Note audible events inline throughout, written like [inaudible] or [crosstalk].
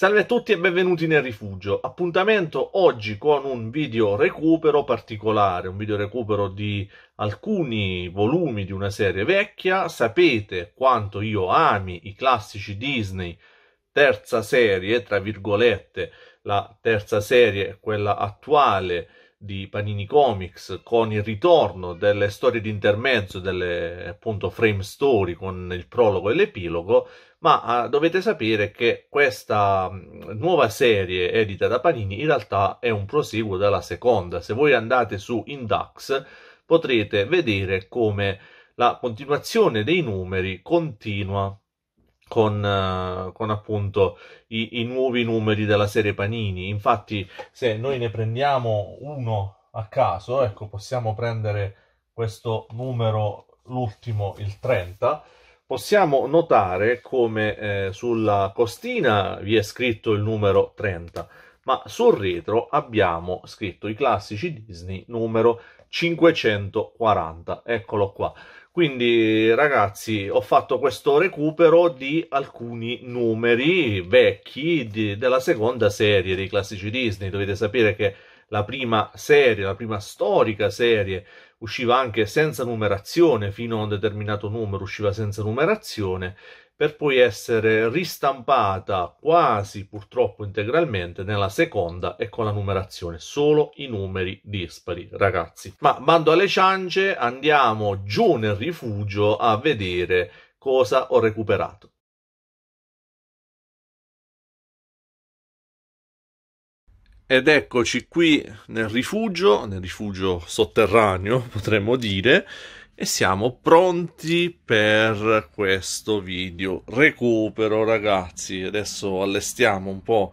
Salve a tutti e benvenuti nel rifugio. Appuntamento oggi con un video recupero particolare, un video recupero di alcuni volumi di una serie vecchia. Sapete quanto io ami i classici Disney terza serie, tra virgolette, la terza serie, quella attuale di Panini Comics con il ritorno delle storie di intermezzo, delle appunto frame story con il prologo e l'epilogo, ma uh, dovete sapere che questa um, nuova serie edita da Panini in realtà è un proseguo della seconda. Se voi andate su Indax potrete vedere come la continuazione dei numeri continua con, eh, con appunto i, i, nuovi numeri della serie Panini. Infatti, se noi ne prendiamo uno a caso, ecco, possiamo prendere questo numero, l'ultimo, il 30. Possiamo notare come eh, sulla costina vi è scritto il numero 30, ma sul retro abbiamo scritto i classici Disney numero 540. Eccolo qua. Quindi ragazzi ho fatto questo recupero di alcuni numeri vecchi di, della seconda serie dei classici Disney. Dovete sapere che la prima serie, la prima storica serie usciva anche senza numerazione, fino a un determinato numero usciva senza numerazione per poi essere ristampata quasi purtroppo integralmente nella seconda e con la numerazione solo i numeri dispari, ragazzi. Ma bando alle ciance, andiamo giù nel rifugio a vedere cosa ho recuperato. Ed eccoci qui nel rifugio, nel rifugio sotterraneo [laughs] potremmo dire, e siamo pronti per questo video recupero ragazzi adesso allestiamo un po'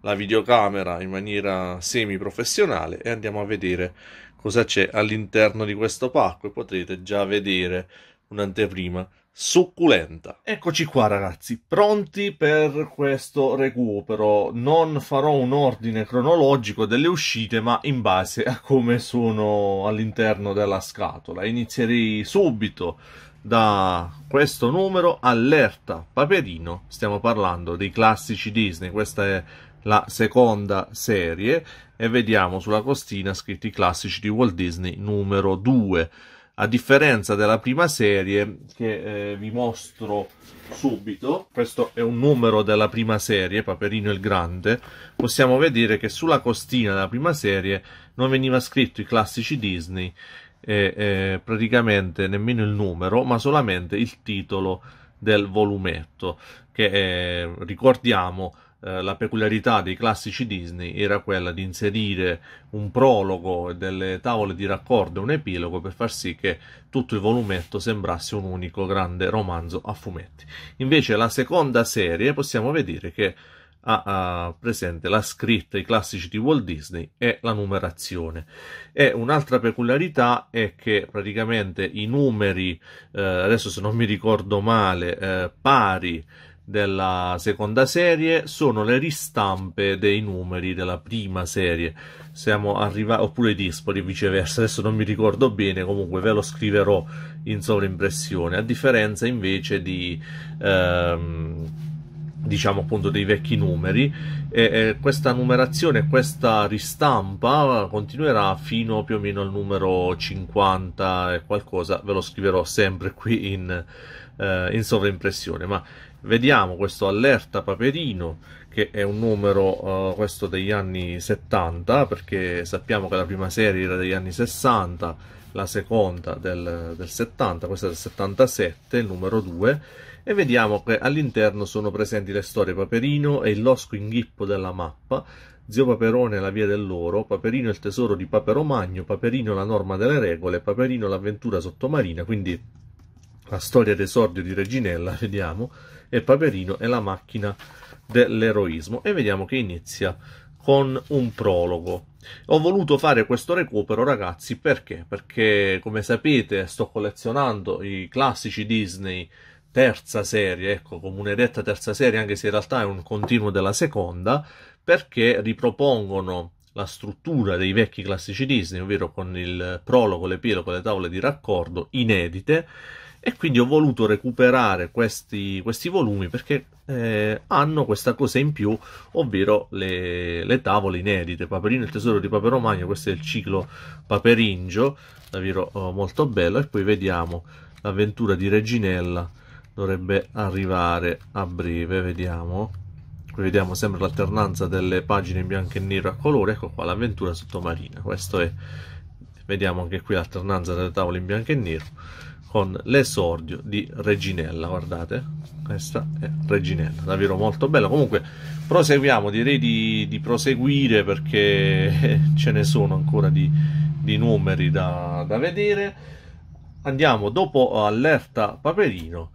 la videocamera in maniera semi professionale e andiamo a vedere cosa c'è all'interno di questo pacco e potrete già vedere un'anteprima succulenta. Eccoci qua ragazzi, pronti per questo recupero. Non farò un ordine cronologico delle uscite, ma in base a come sono all'interno della scatola. Inizierei subito da questo numero allerta paperino stiamo parlando dei classici Disney questa è la seconda serie e vediamo sulla costina scritti i classici di Walt Disney numero 2 a differenza della prima serie che eh, vi mostro subito, questo è un numero della prima serie, Paperino il Grande, possiamo vedere che sulla costina della prima serie non veniva scritto i classici Disney, eh, eh, praticamente nemmeno il numero, ma solamente il titolo del volumetto, che ricordiamo eh, la peculiarità dei classici Disney era quella di inserire un prologo e delle tavole di raccordo e un epilogo per far sì che tutto il volumetto sembrasse un unico grande romanzo a fumetti. Invece la seconda serie possiamo vedere che ha, ha presente la scritta, i classici di Walt Disney e la numerazione. E un'altra peculiarità è che praticamente i numeri, eh, adesso se non mi ricordo male, eh, pari della seconda serie sono le ristampe dei numeri della prima serie. Siamo arrivati, oppure dispari, viceversa, adesso non mi ricordo bene, comunque ve lo scriverò in sovrimpressione a differenza invece di... Ehm, diciamo appunto dei vecchi numeri e, e questa numerazione questa ristampa continuerà fino più o meno al numero 50 e qualcosa ve lo scriverò sempre qui in, eh, in sovraimpressione ma vediamo questo allerta paperino che è un numero uh, questo degli anni 70 perché sappiamo che la prima serie era degli anni 60 la seconda del, del 70 questa del 77 il numero 2 e vediamo che all'interno sono presenti le storie paperino e il losco inghippo della mappa Zio Paperone la via dell'oro, Paperino il tesoro di Papero Magno, Paperino la norma delle regole, Paperino l'avventura sottomarina, quindi la storia d'esordio di Reginella, [laughs] vediamo, e Paperino e la macchina dell'eroismo e vediamo che inizia con un prologo. Ho voluto fare questo recupero, ragazzi, perché? Perché, come sapete, sto collezionando i classici Disney terza serie, ecco, come un'eretta terza serie, anche se in realtà è un continuo della seconda, perché ripropongono la struttura dei vecchi classici Disney, ovvero con il prologo, l'epilogo, le tavole di raccordo inedite e quindi ho voluto recuperare questi, questi volumi perché eh, hanno questa cosa in più, ovvero le, le tavole inedite. Paperino e il tesoro di Paperomagno, questo è il ciclo Paperingio, davvero oh, molto bello. E poi vediamo l'avventura di Reginella, dovrebbe arrivare a breve, vediamo. Qui vediamo sempre l'alternanza delle pagine in bianco e nero a colore, ecco qua l'avventura sottomarina, questo è, vediamo anche qui l'alternanza delle tavole in bianco e nero con l'esordio di Reginella, guardate, questa è Reginella, davvero molto bella, comunque proseguiamo, direi di, di proseguire perché [laughs] ce ne sono ancora di, di numeri da, da, vedere, andiamo dopo allerta Paperino,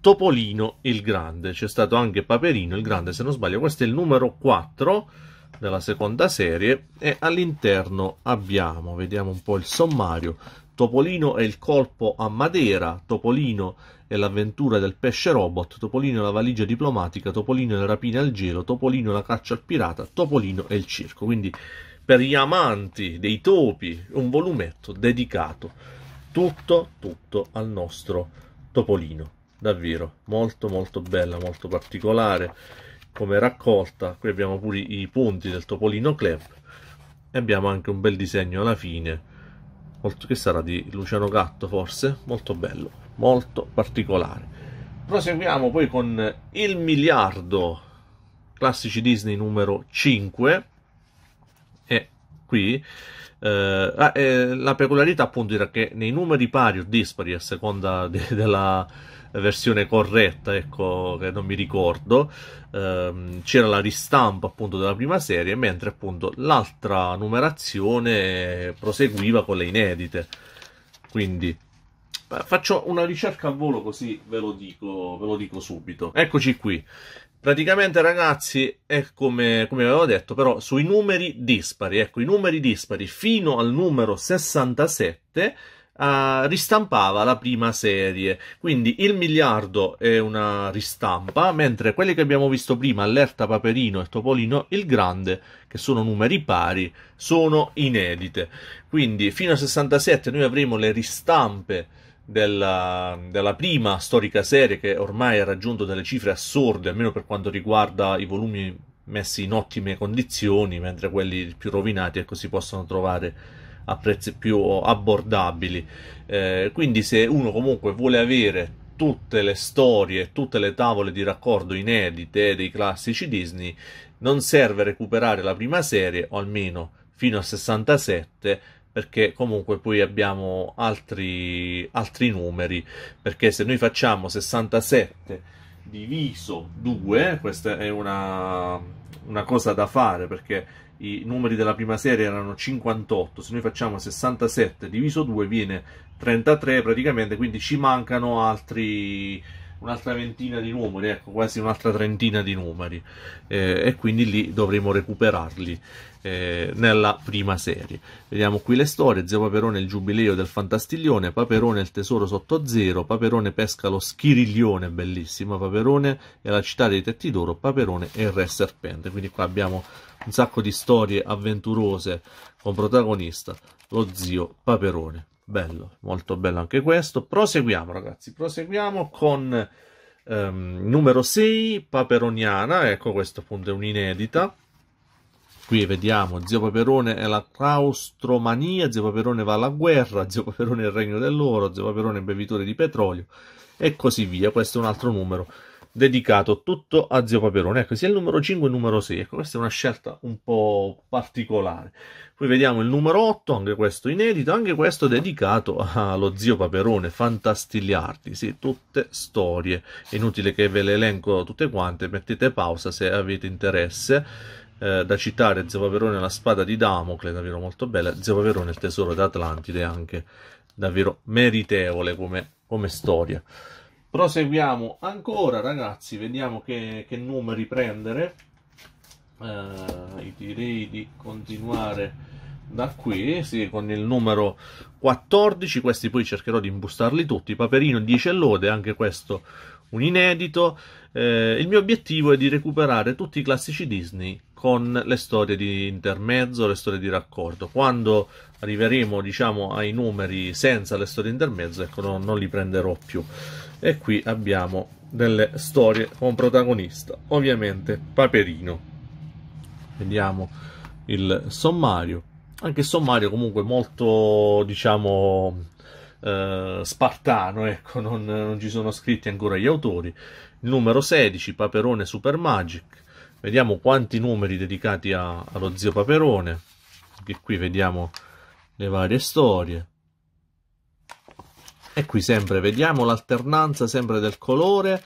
Topolino il Grande, c'è stato anche Paperino il Grande se non sbaglio, questo è il numero 4 della seconda serie e all'interno abbiamo, vediamo un po' il sommario, Topolino e il colpo a Madeira, Topolino e l'avventura del pesce robot, Topolino e la valigia diplomatica, Topolino e le rapine al gelo, Topolino e la caccia al pirata, Topolino e il circo. Quindi per gli amanti dei topi un volumetto dedicato tutto, tutto al nostro Topolino. Davvero molto molto bella, molto particolare come raccolta. Qui abbiamo pure i punti del Topolino Club e abbiamo anche un bel disegno alla fine molto, che sarà di Luciano Gatto forse, molto bello, molto particolare. Proseguiamo poi con Il miliardo, classici Disney numero 5, e qui eh, ah, eh, la peculiarità appunto era che nei numeri pari o dispari, a seconda de [laughs] della versione corretta, ecco, che non mi ricordo, ehm, c'era la ristampa appunto della prima serie, mentre appunto l'altra numerazione proseguiva con le inedite. Quindi faccio una ricerca a volo così ve lo dico, ve lo dico subito. Eccoci qui. Praticamente, ragazzi, è come, come, avevo detto, però sui numeri dispari, ecco, i numeri dispari fino al numero 67 Uh, ristampava la prima serie. Quindi il miliardo è una ristampa, mentre quelli che abbiamo visto prima, Allerta Paperino e Topolino il Grande, che sono numeri pari, sono inedite. Quindi fino a 67 noi avremo le ristampe. Della, della prima storica serie che ormai ha raggiunto delle cifre assurde, almeno per quanto riguarda i volumi messi in ottime condizioni, mentre quelli più rovinati ecco, si possono trovare a prezzi più abbordabili. Eh, quindi se uno comunque vuole avere tutte le storie, tutte le tavole di raccordo inedite dei classici Disney, non serve recuperare la prima serie, o almeno fino a 67, perché comunque poi abbiamo altri, altri numeri, perché se noi facciamo 67 diviso 2, questa è una, una cosa da fare, perché i numeri della prima serie erano 58, se noi facciamo 67 diviso 2 viene 33 praticamente, quindi ci mancano altri un'altra ventina di numeri, ecco, quasi un'altra trentina di numeri eh, e quindi lì dovremo recuperarli eh, nella prima serie. Vediamo qui le storie, Zio Paperone il giubileo del fantastiglione, Paperone il tesoro sotto zero, Paperone pesca lo schiriglione, bellissimo, Paperone e la città dei tetti d'oro, Paperone e il re serpente, quindi qua abbiamo un sacco di storie avventurose con protagonista lo zio Paperone. Bello, molto bello anche questo. Proseguiamo ragazzi, proseguiamo con ehm, numero 6, Paperoniana, ecco questo appunto è un'inedita. Qui vediamo Zio Paperone e la claustromania, Zio Paperone va alla guerra, Zio Paperone è il regno dell'oro, Zio Paperone è bevitore di petrolio e così via. Questo è un altro numero dedicato tutto a Zio Paperone. Ecco, sia il numero 5 che il numero 6. Ecco, questa è una scelta un po' particolare. Poi vediamo il numero 8, anche questo inedito, anche questo dedicato allo Zio Paperone, Fantastigliardi. Sì, tutte storie. È inutile che ve le elenco tutte quante, mettete pausa se avete interesse. Eh, da citare Zio Paperone e la spada di Damocle, davvero molto bella. Zio Paperone e il tesoro d'Atlantide, anche davvero meritevole come, come storia. Proseguiamo ancora, ragazzi, vediamo che, che numeri prendere. Eh, direi di continuare da qui, sì, con il numero 14, questi poi cercherò di imbustarli tutti. Paperino 10 e lode, anche questo un inedito. Eh, il mio obiettivo è di recuperare tutti i classici Disney con le storie di intermezzo, le storie di raccordo. Quando arriveremo, diciamo, ai numeri senza le storie di intermezzo, ecco, non, non li prenderò più e qui abbiamo delle storie con protagonista ovviamente Paperino vediamo il sommario anche il sommario comunque molto diciamo eh, spartano ecco non, non, ci sono scritti ancora gli autori il numero 16 Paperone Super Magic vediamo quanti numeri dedicati a, allo zio Paperone anche qui vediamo le varie storie e qui sempre vediamo l'alternanza sempre del colore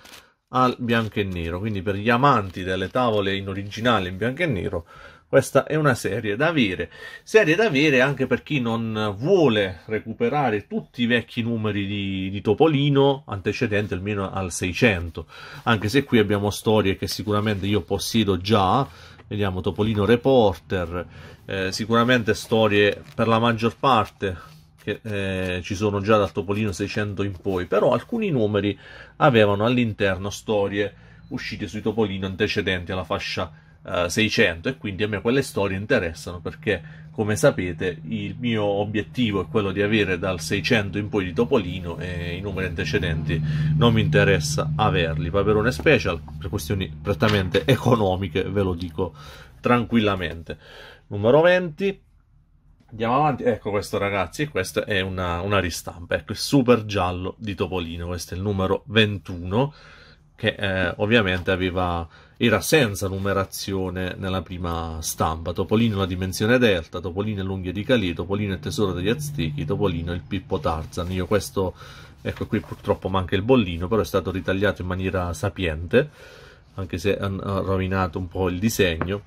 al bianco e nero quindi per gli amanti delle tavole in originale in bianco e nero questa è una serie da avere serie da avere anche per chi non vuole recuperare tutti i vecchi numeri di, di Topolino antecedente almeno al 600 anche se qui abbiamo storie che sicuramente io possiedo già vediamo Topolino Reporter eh, sicuramente storie per la maggior parte che eh, ci sono già dal Topolino 600 in poi, però alcuni numeri avevano all'interno storie uscite sui Topolino antecedenti alla fascia eh, 600 e quindi a me quelle storie interessano perché, come sapete, il mio obiettivo è quello di avere dal 600 in poi di Topolino e i numeri antecedenti non mi interessa averli. Paperone Special, per questioni prettamente economiche, ve lo dico tranquillamente. Numero 20 Andiamo avanti, ecco questo ragazzi, questa è una, una ristampa, ecco il super giallo di Topolino, questo è il numero 21 che eh, ovviamente aveva, era senza numerazione nella prima stampa. Topolino la dimensione delta, Topolino l'unghia di Calì, Topolino il tesoro degli Aztechi, Topolino il Pippo Tarzan. Io questo, ecco qui purtroppo manca il bollino, però è stato ritagliato in maniera sapiente, anche se ha rovinato un po' il disegno.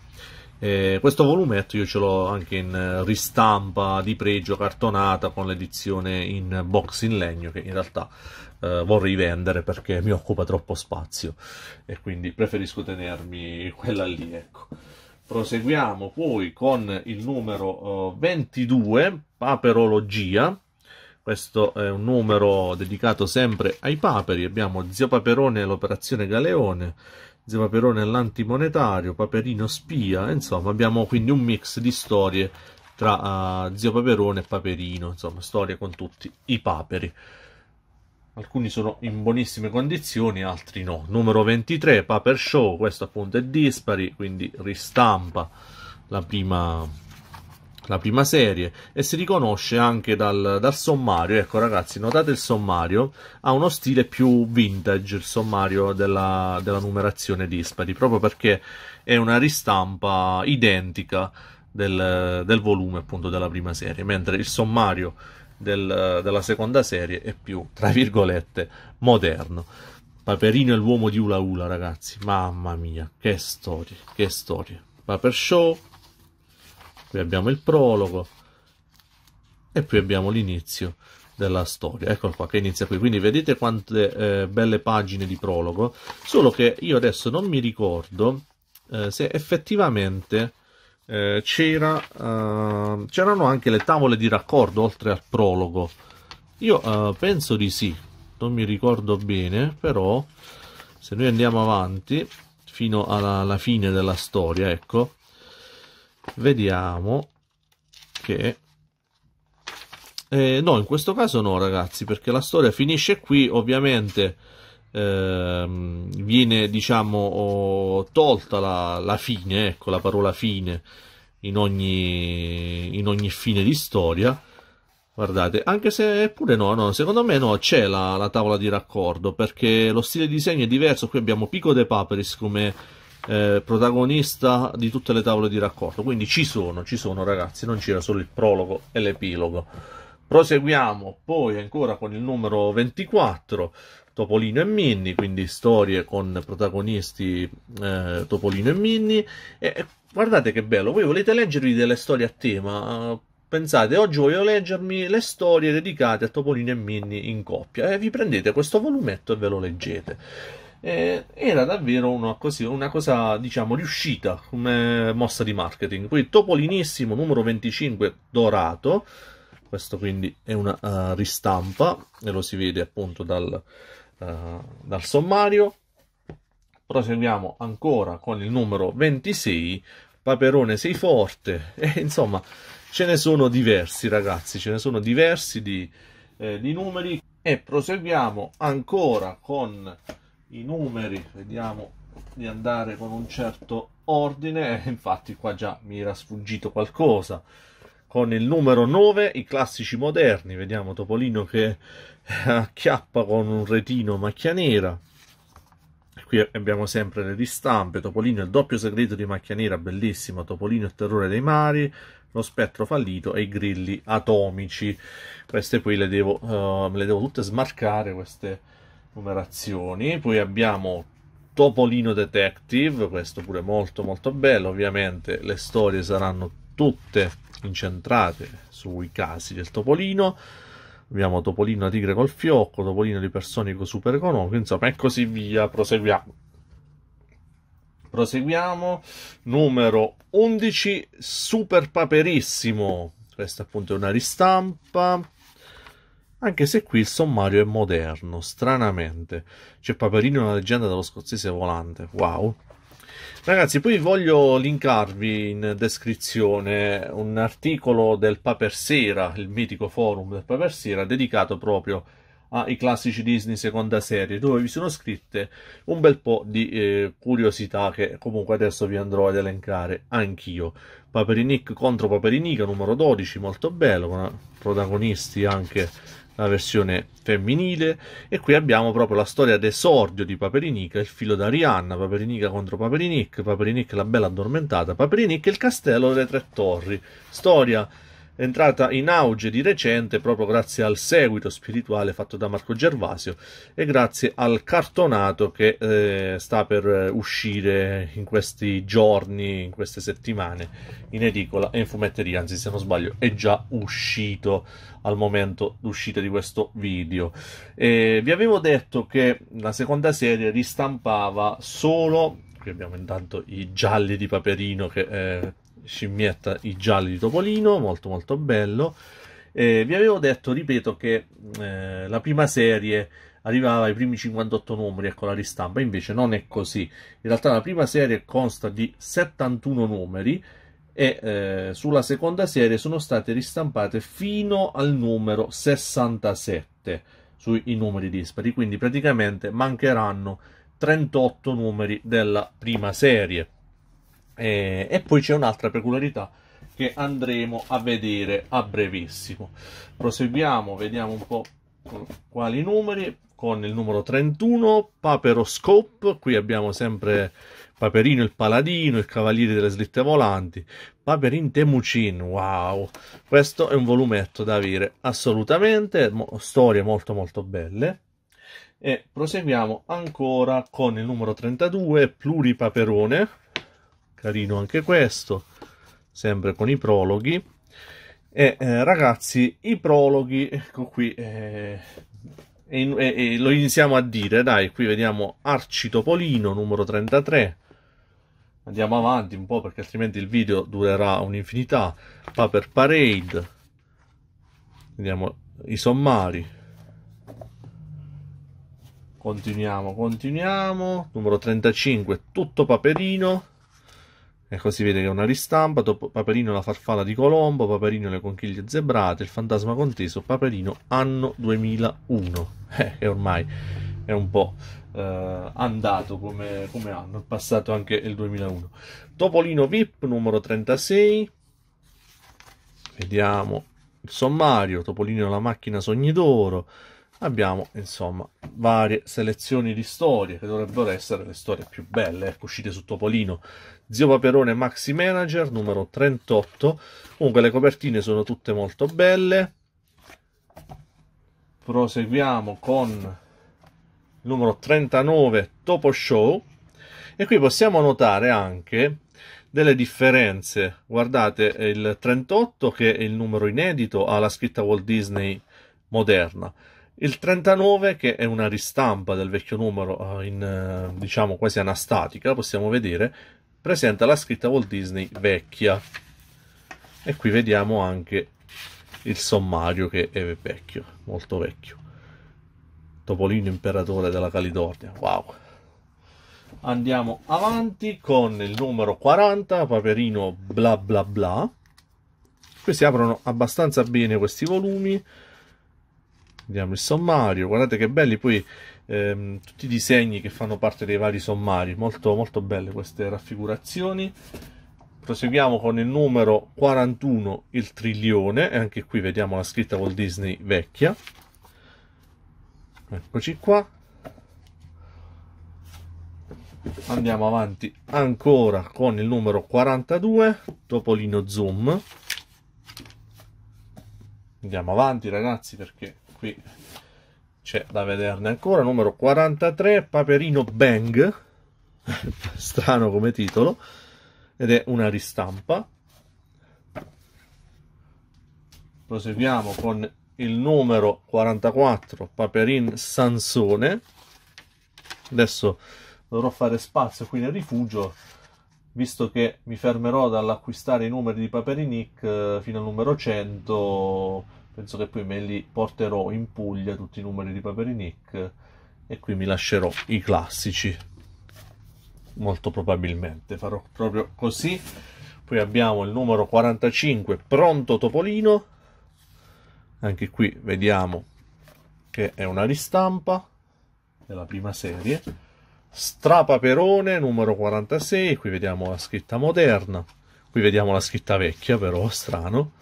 Eh, questo volumetto io ce l'ho anche in ristampa di pregio cartonata con l'edizione in box in legno che in realtà eh, vorrei vendere perché mi occupa troppo spazio e quindi preferisco tenermi quella lì ecco. Proseguiamo poi con il numero 22, eh, Paperologia, questo è un numero dedicato sempre ai paperi, abbiamo Zio Paperone e l'Operazione Galeone, Zio Paperone l'antimonetario, Paperino spia, insomma abbiamo quindi un mix di storie tra uh, Zio Paperone e Paperino, insomma storie con tutti i paperi. Alcuni sono in buonissime condizioni, altri no. Numero 23, Paper Show, questo appunto è dispari, quindi ristampa la prima la prima serie e si riconosce anche dal, dal, sommario ecco ragazzi notate il sommario ha uno stile più vintage il sommario della, della numerazione dispari proprio perché è una ristampa identica del, del, volume appunto della prima serie mentre il sommario del, della seconda serie è più tra virgolette moderno Paperino è l'uomo di Ula Ula ragazzi mamma mia che storie che storie Paper Show qui abbiamo il prologo e qui abbiamo l'inizio della storia. Eccolo qua che inizia qui. Quindi vedete quante eh, belle pagine di prologo, solo che io adesso non mi ricordo eh, se effettivamente eh, eh c'erano anche le tavole di raccordo oltre al prologo. Io eh, penso di sì, non mi ricordo bene, però se noi andiamo avanti fino alla, alla fine della storia, ecco, vediamo che eh, no in questo caso no ragazzi perché la storia finisce qui ovviamente ehm, viene diciamo tolta la, la, fine ecco la parola fine in ogni, in ogni fine di storia Guardate, anche se pure no, no secondo me no, c'è la, la, tavola di raccordo perché lo stile di disegno è diverso. Qui abbiamo Pico de Paperis come eh, protagonista di tutte le tavole di raccordo. Quindi ci sono, ci sono ragazzi, non c'era solo il prologo e l'epilogo. Proseguiamo poi ancora con il numero 24, Topolino e Minni, quindi storie con protagonisti eh, Topolino e Minni. E guardate che bello, voi volete leggervi delle storie a tema? Eh, pensate, oggi voglio leggermi le storie dedicate a Topolino e Minni in coppia e vi prendete questo volumetto e ve lo leggete eh, era davvero una, così, una, cosa, diciamo, riuscita come mossa di marketing. Poi Topolinissimo numero 25 dorato, questo quindi è una uh, ristampa e lo si vede appunto dal, uh, dal sommario. Proseguiamo ancora con il numero 26, Paperone sei forte, [laughs] e insomma ce ne sono diversi ragazzi, ce ne sono diversi di, eh, di numeri e proseguiamo ancora con i numeri, vediamo di andare con un certo ordine, [laughs] infatti qua già mi era sfuggito qualcosa. Con il numero 9 i classici moderni, vediamo Topolino che [laughs] acchiappa con un retino macchia nera. Qui abbiamo sempre le ristampe, Topolino il doppio segreto di macchia nera, bellissimo, Topolino il terrore dei mari, lo spettro fallito e i grilli atomici. Queste qui le devo, uh, le devo tutte smarcare, queste numerazioni. Poi abbiamo Topolino Detective, questo pure molto molto bello. Ovviamente le storie saranno tutte incentrate sui casi del Topolino. Abbiamo Topolino Tigre col fiocco, Topolino di Personico Super Economico, insomma, e così via. Proseguiamo. Proseguiamo. Numero 11, Super Paperissimo. Questa appunto è una ristampa anche se qui il sommario è moderno, stranamente. C'è Paperino, una leggenda dello scozzese volante, wow. Ragazzi, poi voglio linkarvi in descrizione un articolo del Paper Sera, il mitico forum del Paper Sera, dedicato proprio ai classici Disney seconda serie, dove vi sono scritte un bel po' di eh, curiosità che comunque adesso vi andrò ad elencare anch'io. Paperinic contro Paperinica, numero 12, molto bello, con protagonisti anche la versione femminile e qui abbiamo proprio la storia d'esordio di Paperinica, il filo d'Arianna, Paperinica contro Paperinic, Paperinic la bella addormentata, Paperinic e il castello delle tre torri, storia entrata in auge di recente proprio grazie al seguito spirituale fatto da Marco Gervasio e grazie al cartonato che eh, sta per eh, uscire in questi giorni, in queste settimane, in edicola e in fumetteria, anzi se non sbaglio è già uscito al momento d'uscita di questo video. Eh, vi avevo detto che la seconda serie ristampava solo qui abbiamo intanto i gialli di Paperino che eh, scimmietta i gialli di Topolino, molto molto bello. Eh, vi avevo detto, ripeto, che eh, la prima serie arrivava ai primi 58 numeri, con ecco, la ristampa, invece non è così. In realtà la prima serie consta di 71 numeri e eh, sulla seconda serie sono state ristampate fino al numero 67 sui numeri dispari, quindi praticamente mancheranno 38 numeri della prima serie. E, eh, e poi c'è un'altra peculiarità che andremo a vedere a brevissimo. Proseguiamo, vediamo un po' quali numeri con il numero 31 Paperoscope qui abbiamo sempre Paperino il Paladino il Cavaliere delle slitte volanti Paperin Temucin wow questo è un volumetto da avere assolutamente mo storie molto molto belle e proseguiamo ancora con il numero 32 Pluripaperone carino anche questo sempre con i prologhi e eh, ragazzi i prologhi ecco qui eh, eh, lo iniziamo a dire dai qui vediamo arci topolino numero 33 andiamo avanti un po' perché altrimenti il video durerà un'infinità Paper Parade vediamo i sommari continuiamo continuiamo numero 35 tutto paperino Ecco, si vede che è una ristampa, dopo Paperino la farfalla di Colombo, Paperino le conchiglie zebrate, il fantasma conteso, Paperino anno 2001. Eh, e ormai è un po' eh, andato come, come anno, è passato anche il 2001. Topolino VIP numero 36. Vediamo il sommario, Topolino la macchina sogni d'oro. Abbiamo insomma varie selezioni di storie che dovrebbero essere le storie più belle, ecco, uscite su Topolino Zio Paperone Maxi Manager numero 38. Comunque le copertine sono tutte molto belle. Proseguiamo con il numero 39 Topo Show. E qui possiamo notare anche delle differenze. Guardate il 38 che è il numero inedito ha la scritta Walt Disney moderna. Il 39 che è una ristampa del vecchio numero eh, in eh, diciamo quasi anastatica, possiamo vedere, presenta la scritta Walt Disney vecchia e qui vediamo anche il sommario che è vecchio, molto vecchio. Topolino imperatore della California, wow. Andiamo avanti con il numero 40, Paperino bla bla bla. Qui si aprono abbastanza bene questi volumi. Vediamo il sommario, guardate che belli poi ehm, tutti i disegni che fanno parte dei vari sommari, molto, molto belle queste raffigurazioni. Proseguiamo con il numero 41, il trilione, e anche qui vediamo la scritta Walt Disney vecchia. Eccoci qua. Andiamo avanti ancora con il numero 42, Topolino Zoom. Andiamo avanti ragazzi perché qui c'è da vederne ancora, numero 43, Paperino Bang, [laughs] strano come titolo, ed è una ristampa. Proseguiamo con il numero 44, Paperin Sansone. Adesso dovrò fare spazio qui nel rifugio, visto che mi fermerò dall'acquistare i numeri di paperinic eh, fino al numero 100 penso che poi me li porterò in Puglia tutti i numeri di Paperinic e qui mi lascerò i classici molto probabilmente farò proprio così poi abbiamo il numero 45 pronto Topolino anche qui vediamo che è una ristampa della prima serie Strapaperone numero 46 qui vediamo la scritta moderna qui vediamo la scritta vecchia però strano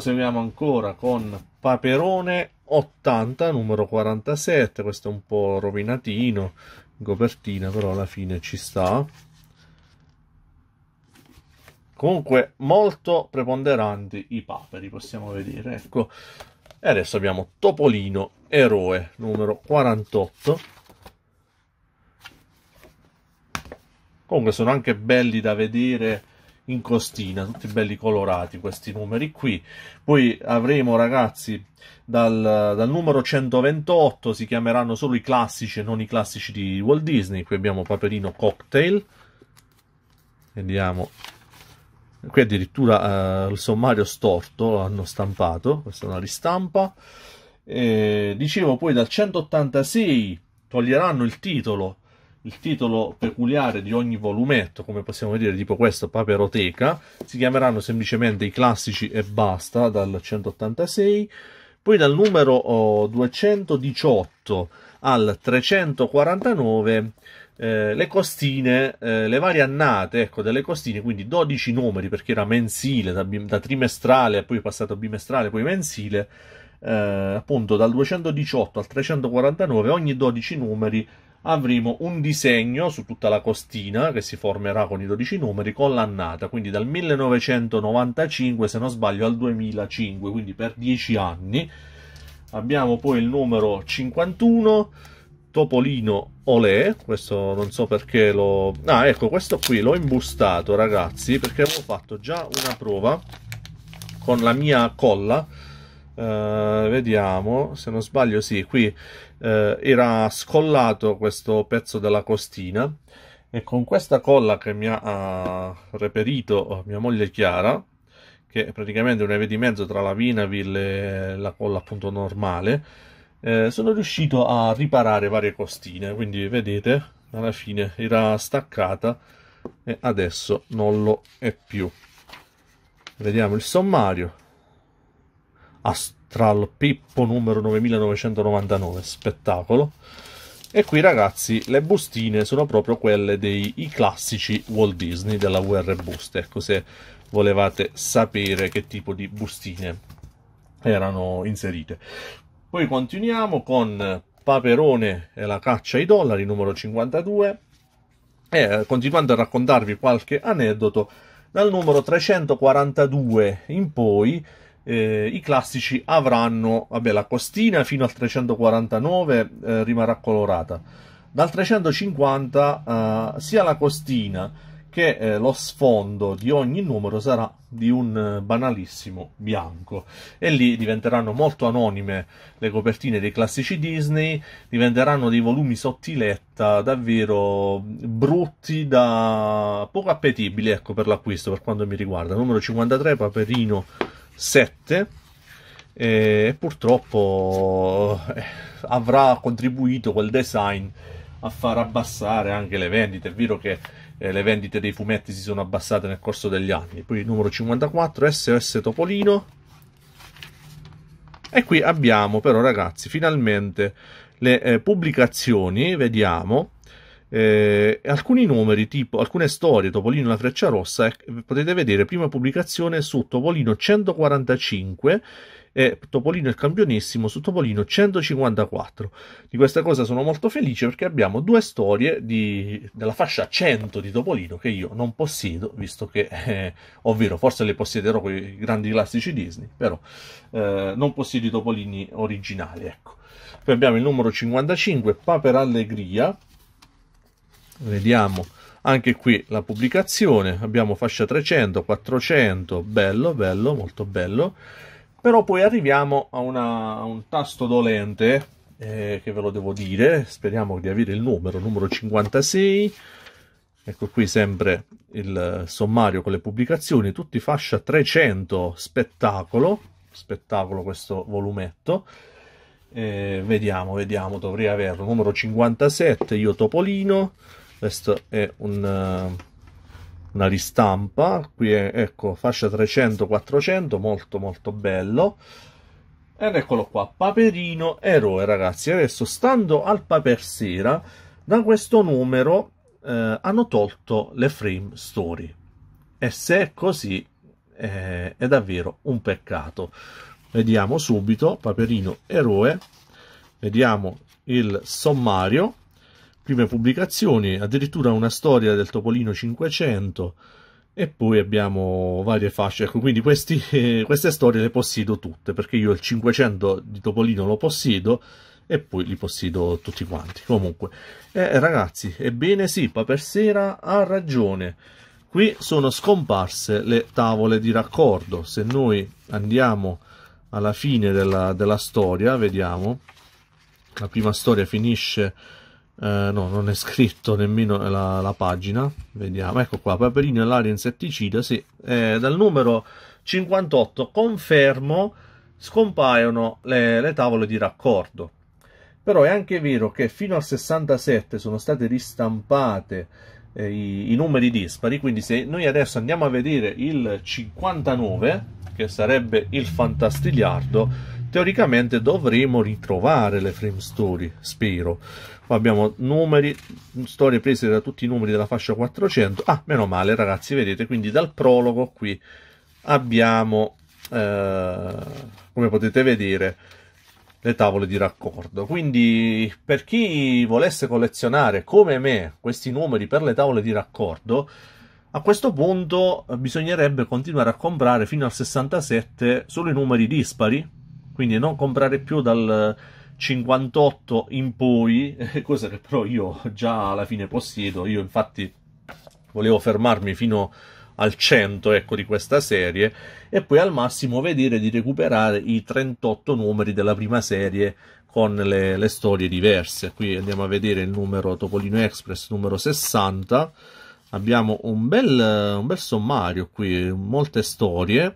proseguiamo ancora con Paperone 80 numero 47 questo è un po' rovinatino in copertina però alla fine ci sta comunque molto preponderanti i paperi possiamo vedere ecco e adesso abbiamo Topolino eroe numero 48 comunque sono anche belli da vedere in costina, tutti belli colorati questi numeri qui. Poi avremo ragazzi dal, dal, numero 128, si chiameranno solo i classici e non i classici di Walt Disney. Qui abbiamo Paperino Cocktail, vediamo, qui addirittura eh, il sommario storto l'hanno stampato, questa è una ristampa. E, dicevo poi dal 186 toglieranno il titolo il titolo peculiare di ogni volumetto, come possiamo dire, tipo questo, Paperoteca, si chiameranno semplicemente i classici e basta, dal 186, poi dal numero 218 al 349 eh, le costine, eh, le varie annate ecco, delle costine, quindi 12 numeri perché era mensile, da, da trimestrale, poi passato bimestrale, poi mensile, eh, appunto dal 218 al 349 ogni 12 numeri avremo un disegno su tutta la costina che si formerà con i 12 numeri con l'annata, quindi dal 1995 se non sbaglio al 2005, quindi per 10 anni. Abbiamo poi il numero 51, Topolino Olè, questo non so perché lo... Ah, ecco, questo qui l'ho imbustato, ragazzi, perché avevo fatto già una prova con la mia colla. Uh, vediamo, se non sbaglio sì, qui eh, era scollato questo pezzo della costina e con questa colla che mi ha reperito oh, mia moglie Chiara che è praticamente una via di mezzo tra la Vinaville e la colla appunto normale eh, sono riuscito a riparare varie costine quindi vedete alla fine era staccata e adesso non lo è più vediamo il sommario Ast tra il Pippo numero 9999, spettacolo. E qui ragazzi le bustine sono proprio quelle dei classici Walt Disney della VR Boost, ecco se volevate sapere che tipo di bustine erano inserite. Poi continuiamo con Paperone e la caccia ai dollari numero 52 e continuando a raccontarvi qualche aneddoto dal numero 342 in poi eh, I classici avranno vabbè, la costina fino al 349 eh, rimarrà colorata, dal 350 eh, sia la costina che eh, lo sfondo di ogni numero sarà di un eh, banalissimo bianco e lì diventeranno molto anonime le copertine dei classici Disney, diventeranno dei volumi sottiletta davvero brutti da poco appetibili ecco per l'acquisto per quanto mi riguarda. Numero 53 Paperino 7 e purtroppo eh, avrà contribuito quel design a far abbassare anche le vendite. È vero che eh, le vendite dei fumetti si sono abbassate nel corso degli anni. Poi il numero 54, SOS Topolino. E qui abbiamo però ragazzi finalmente le eh, pubblicazioni, vediamo, eh, alcuni numeri, tipo alcune storie, Topolino e la freccia rossa, eh, potete vedere prima pubblicazione su Topolino 145 e Topolino il campionissimo su Topolino 154. Di questa cosa sono molto felice perché abbiamo due storie di, della fascia 100 di Topolino che io non possiedo, visto che, eh, ovvero forse le possiederò con i grandi classici Disney, però eh, non possiedo i Topolini originali, ecco. Poi abbiamo il numero 55, Paper Allegria, vediamo anche qui la pubblicazione abbiamo fascia 300 400 bello bello molto bello però poi arriviamo a, una, a un tasto dolente eh, che ve lo devo dire speriamo di avere il numero numero 56 ecco qui sempre il sommario con le pubblicazioni tutti fascia 300 spettacolo spettacolo questo volumetto eh, vediamo vediamo dovrei averlo numero 57 io topolino questo è un, eh, una ristampa qui è ecco fascia 300 400 molto molto bello ed eccolo qua paperino eroe ragazzi adesso stando al paper sera da questo numero eh, hanno tolto le frame story e se è così eh, è davvero un peccato vediamo subito paperino eroe vediamo il sommario prime pubblicazioni, addirittura una storia del Topolino 500 e poi abbiamo varie fasce. Ecco, quindi questi, [laughs] queste storie le possiedo tutte perché io il 500 di Topolino lo possiedo e poi li possiedo tutti quanti. Comunque, eh, ragazzi, ebbene sì, Paper Sera ha ragione. Qui sono scomparse le tavole di raccordo. Se noi andiamo alla fine della, della storia, vediamo, la prima storia finisce eh, no, non è [laughs] scritto nemmeno la, la pagina. Vediamo, ecco qua, Paperino e l'aria insetticida, sì, eh, dal numero 58, confermo, scompaiono le, le tavole di raccordo. Però è anche vero che fino al 67 sono state ristampate eh, i, i numeri dispari, quindi se noi adesso andiamo a vedere il 59, che sarebbe il fantastigliardo, teoricamente dovremo ritrovare le frame story, spero. Qua abbiamo numeri, storie prese da tutti i numeri della fascia 400. Ah, meno male ragazzi, vedete, quindi dal prologo qui abbiamo, eh, come potete vedere, le tavole di raccordo. Quindi per chi volesse collezionare come me questi numeri per le tavole di raccordo, a questo punto eh, bisognerebbe continuare a comprare fino al 67 solo i numeri dispari, quindi non comprare più dal 58 in poi, [laughs] cosa che però io già alla fine possiedo, io infatti volevo fermarmi fino a al 100 ecco, di questa serie e poi al massimo vedere di recuperare i 38 numeri della prima serie con le, le storie diverse. Qui andiamo a vedere il numero Topolino Express numero 60. Abbiamo un bel, un bel sommario qui, molte storie,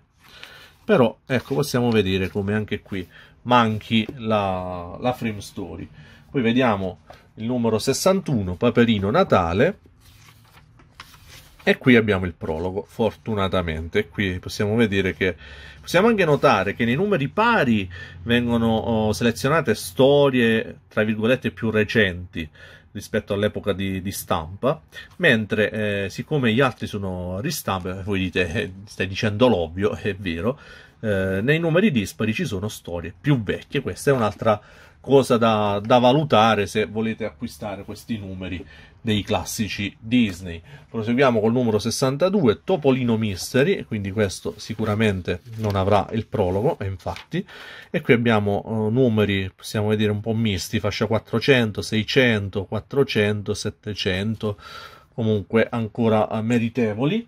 però ecco possiamo vedere come anche qui manchi la, la frame story. Poi vediamo il numero 61, Paperino Natale, e qui abbiamo il prologo, fortunatamente. Qui possiamo vedere che possiamo anche notare che nei numeri pari vengono oh, selezionate storie, tra virgolette, più recenti rispetto all'epoca di, di, stampa, mentre eh, siccome gli altri sono ristampe, voi dite, eh, stai dicendo l'ovvio, è vero, eh, nei numeri dispari ci sono storie più vecchie. Questa è un'altra cosa da, da, valutare se volete acquistare questi numeri dei classici Disney. Proseguiamo col numero 62, Topolino Mystery, quindi questo sicuramente non avrà il prologo, e infatti. E qui abbiamo eh, numeri, possiamo vedere, un po' misti, fascia 400, 600, 400, 700, comunque ancora eh, meritevoli.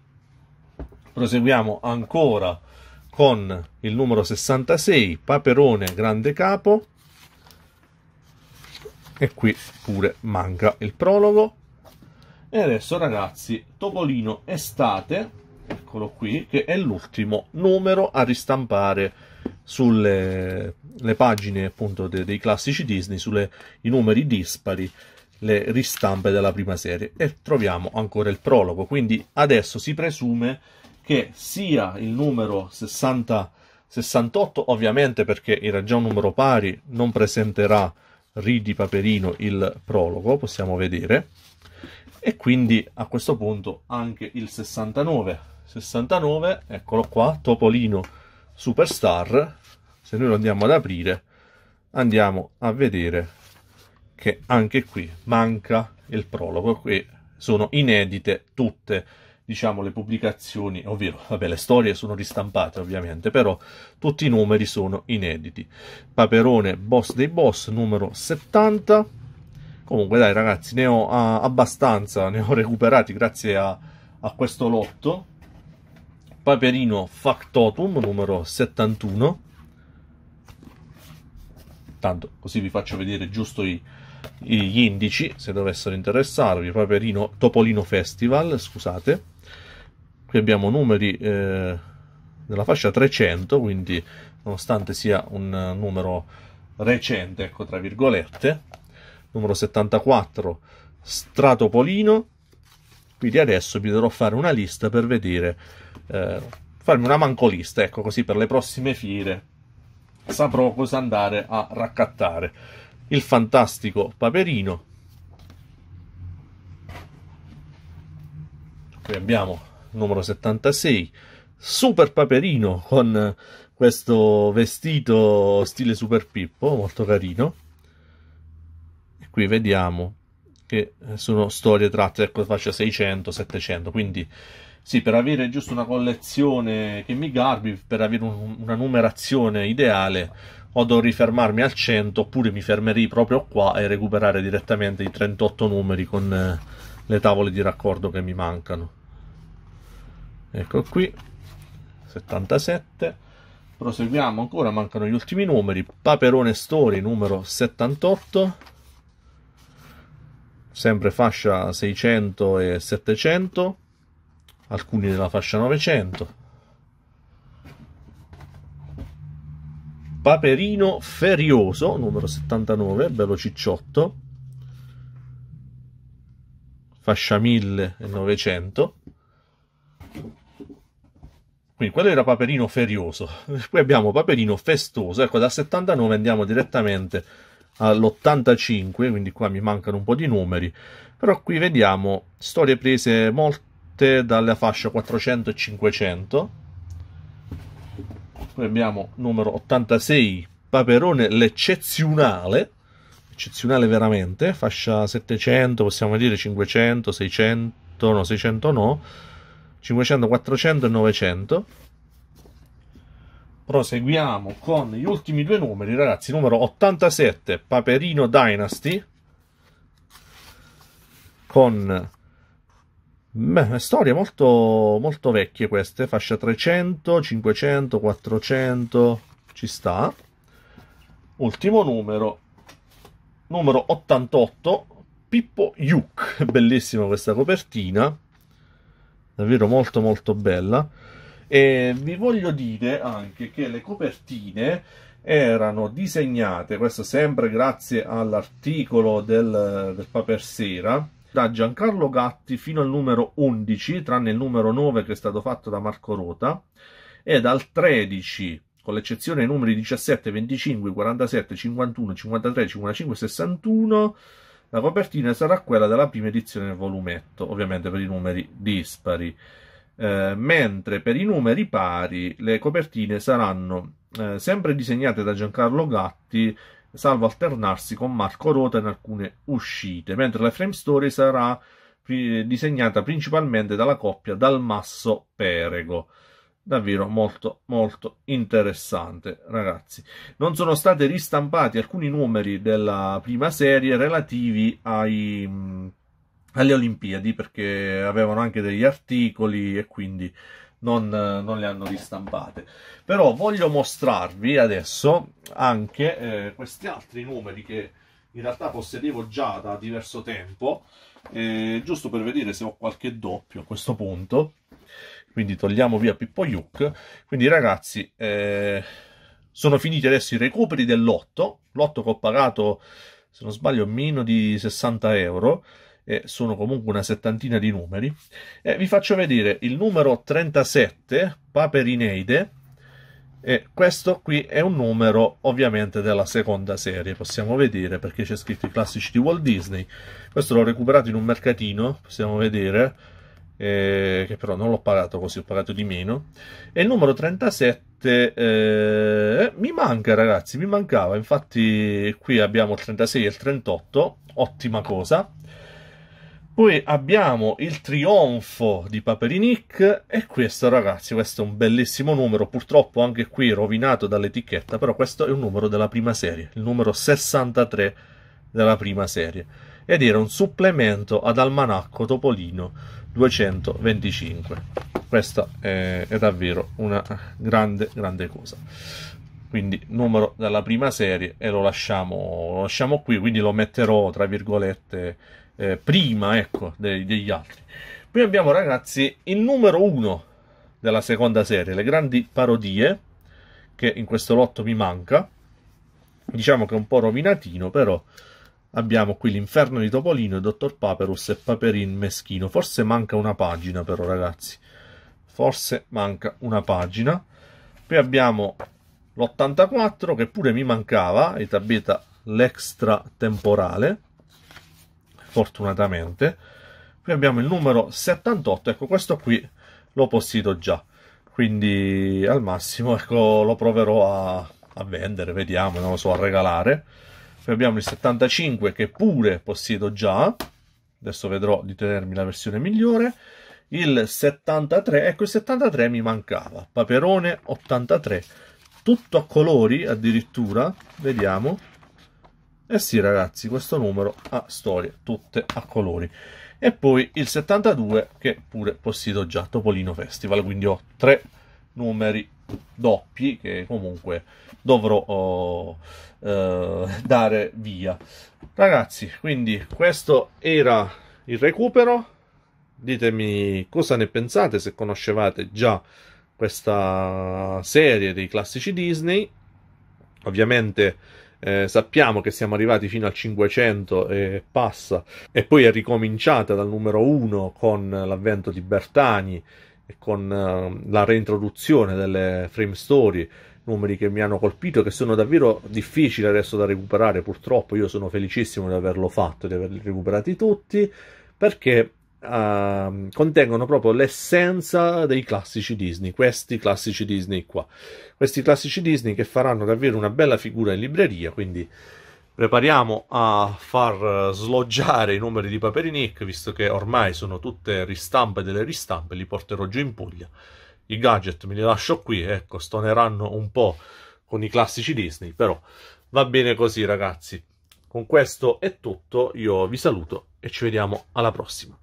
Proseguiamo ancora con il numero 66, Paperone Grande Capo, e qui pure manca il prologo. E adesso ragazzi, Topolino Estate, eccolo qui, che è l'ultimo numero a ristampare sulle pagine appunto de, dei classici Disney, sui numeri dispari, le ristampe della prima serie. E troviamo ancora il prologo, quindi adesso si presume che sia il numero 60, 68, ovviamente perché era già un numero pari, non presenterà Ridi Paperino il prologo, possiamo vedere, e quindi a questo punto anche il 69. 69, eccolo qua, Topolino Superstar, se noi lo andiamo ad aprire, andiamo a vedere che anche qui manca il prologo, qui sono inedite tutte diciamo, le pubblicazioni, ovvero, vabbè, le storie sono ristampate ovviamente, però tutti i numeri sono inediti. Paperone Boss dei Boss numero 70. Comunque dai ragazzi, ne ho ah, abbastanza, ne ho recuperati grazie a, a questo lotto. Paperino Factotum numero 71. Tanto così vi faccio vedere giusto i, gli indici se dovessero interessarvi, Paperino Topolino Festival, scusate, qui abbiamo numeri eh, della fascia 300 quindi nonostante sia un eh, numero recente ecco tra virgolette numero 74 stratopolino quindi adesso vi dovrò fare una lista per vedere eh, farmi una mancolista ecco così per le prossime fiere saprò cosa andare a raccattare il fantastico paperino qui abbiamo numero 76, Super Paperino con questo vestito stile Super Pippo, molto carino. E qui vediamo che sono storie tratte, ecco, faccia 600, 700, quindi sì, per avere giusto una collezione che mi garbi, per avere un, una numerazione ideale, o devo rifermarmi al 100 oppure mi fermerei proprio qua e recuperare direttamente i 38 numeri con eh, le tavole di raccordo che mi mancano ecco qui 77 proseguiamo ancora mancano gli ultimi numeri paperone story numero 78 sempre fascia 600 e 700 alcuni della fascia 900 paperino ferioso numero 79 bello cicciotto fascia 1900 quindi quello era Paperino Ferioso. Poi abbiamo Paperino Festoso. Ecco, da 79 andiamo direttamente all'85, quindi qua mi mancano un po' di numeri. Però qui vediamo storie prese molte dalla fascia 400 e 500. Poi abbiamo numero 86, Paperone l'eccezionale. Eccezionale veramente, fascia 700, possiamo dire 500, 600, no, 600 no 500, 400 e 900. Proseguiamo con gli ultimi due numeri, ragazzi. Numero 87, Paperino Dynasty. Con beh, storie molto, molto vecchie queste, fascia 300, 500, 400, ci sta. Ultimo numero, numero 88, Pippo Yuk. [laughs] Bellissima questa copertina davvero molto molto bella. E vi voglio dire anche che le copertine erano disegnate, questo sempre grazie all'articolo del, del Paper Sera, da Giancarlo Gatti fino al numero 11, tranne il numero 9 che è stato fatto da Marco Rota, e dal 13, con l'eccezione dei numeri 17, 25, 47, 51, 53, 55, 61, la copertina sarà quella della prima edizione del volumetto, ovviamente per i numeri dispari, eh, mentre per i numeri pari le copertine saranno eh, sempre disegnate da Giancarlo Gatti, salvo alternarsi con Marco Rota in alcune uscite, mentre la frame story sarà eh, disegnata principalmente dalla coppia Dal Masso Perego davvero molto molto interessante ragazzi non sono stati ristampati alcuni numeri della prima serie relativi ai, mm, alle Olimpiadi perché avevano anche degli articoli e quindi non, non le hanno ristampate però voglio mostrarvi adesso anche eh, questi altri numeri che in realtà possedevo già da diverso tempo eh, giusto per vedere se ho qualche doppio a questo punto quindi togliamo via Pippo Yuck. Quindi ragazzi, eh, sono finiti adesso i recuperi dell'otto, l'otto che ho pagato, se non sbaglio, meno di 60 euro, e sono comunque una settantina di numeri. E eh, vi faccio vedere il numero 37, Paperineide, e questo qui è un numero ovviamente della seconda serie, possiamo vedere perché c'è scritto i classici di Walt Disney. Questo l'ho recuperato in un mercatino, possiamo vedere eh, che però non l'ho pagato così, ho pagato di meno. E il numero 37 eh, mi manca ragazzi, mi mancava, infatti qui abbiamo il 36 e il 38, ottima cosa. Poi abbiamo il trionfo di Paperinic e questo ragazzi, questo è un bellissimo numero, purtroppo anche qui rovinato dall'etichetta, però questo è un numero della prima serie, il numero 63 della prima serie ed era un supplemento ad Almanacco Topolino 225 questa è, è davvero una grande grande cosa quindi numero della prima serie e lo lasciamo, lo lasciamo qui quindi lo metterò tra virgolette eh, prima ecco dei, degli altri poi abbiamo ragazzi il numero 1 della seconda serie le grandi parodie che in questo lotto mi manca diciamo che è un po' rovinatino però Abbiamo qui l'inferno di Topolino, il dottor Paperus e Paperin Meschino. Forse manca una pagina però ragazzi. Forse manca una pagina. Poi abbiamo l'84 che pure mi mancava, e l'extra temporale, fortunatamente. Qui abbiamo il numero 78, ecco questo qui l'ho possiedo già. Quindi al massimo ecco, lo proverò a, a vendere, vediamo, non lo so, a regalare poi abbiamo il 75 che pure possiedo già, adesso vedrò di tenermi la versione migliore, il 73, ecco il 73 mi mancava, Paperone 83, tutto a colori addirittura, vediamo, eh sì ragazzi, questo numero ha storie tutte a colori. E poi il 72 che pure possiedo già, Topolino Festival, quindi ho tre numeri doppi che comunque dovrò oh, eh, dare via ragazzi quindi questo era il recupero ditemi cosa ne pensate se conoscevate già questa serie dei classici Disney ovviamente eh, sappiamo che siamo arrivati fino al 500 e passa e poi è ricominciata dal numero 1 con l'avvento di Bertani con ehm, la reintroduzione delle frame story, numeri che mi hanno colpito, che sono davvero difficili adesso da recuperare, purtroppo io sono felicissimo di averlo fatto, di averli recuperati tutti, perché uh, contengono proprio l'essenza dei classici Disney, questi classici Disney qua, questi classici Disney che faranno davvero una bella figura in libreria, quindi prepariamo a far eh, sloggiare i numeri di Paperinic, visto che ormai sono tutte ristampe delle ristampe, li porterò giù in Puglia. I gadget me li lascio qui, ecco, stoneranno un po' con i classici Disney, però va bene così ragazzi. Con questo è tutto, io vi saluto e ci vediamo alla prossima.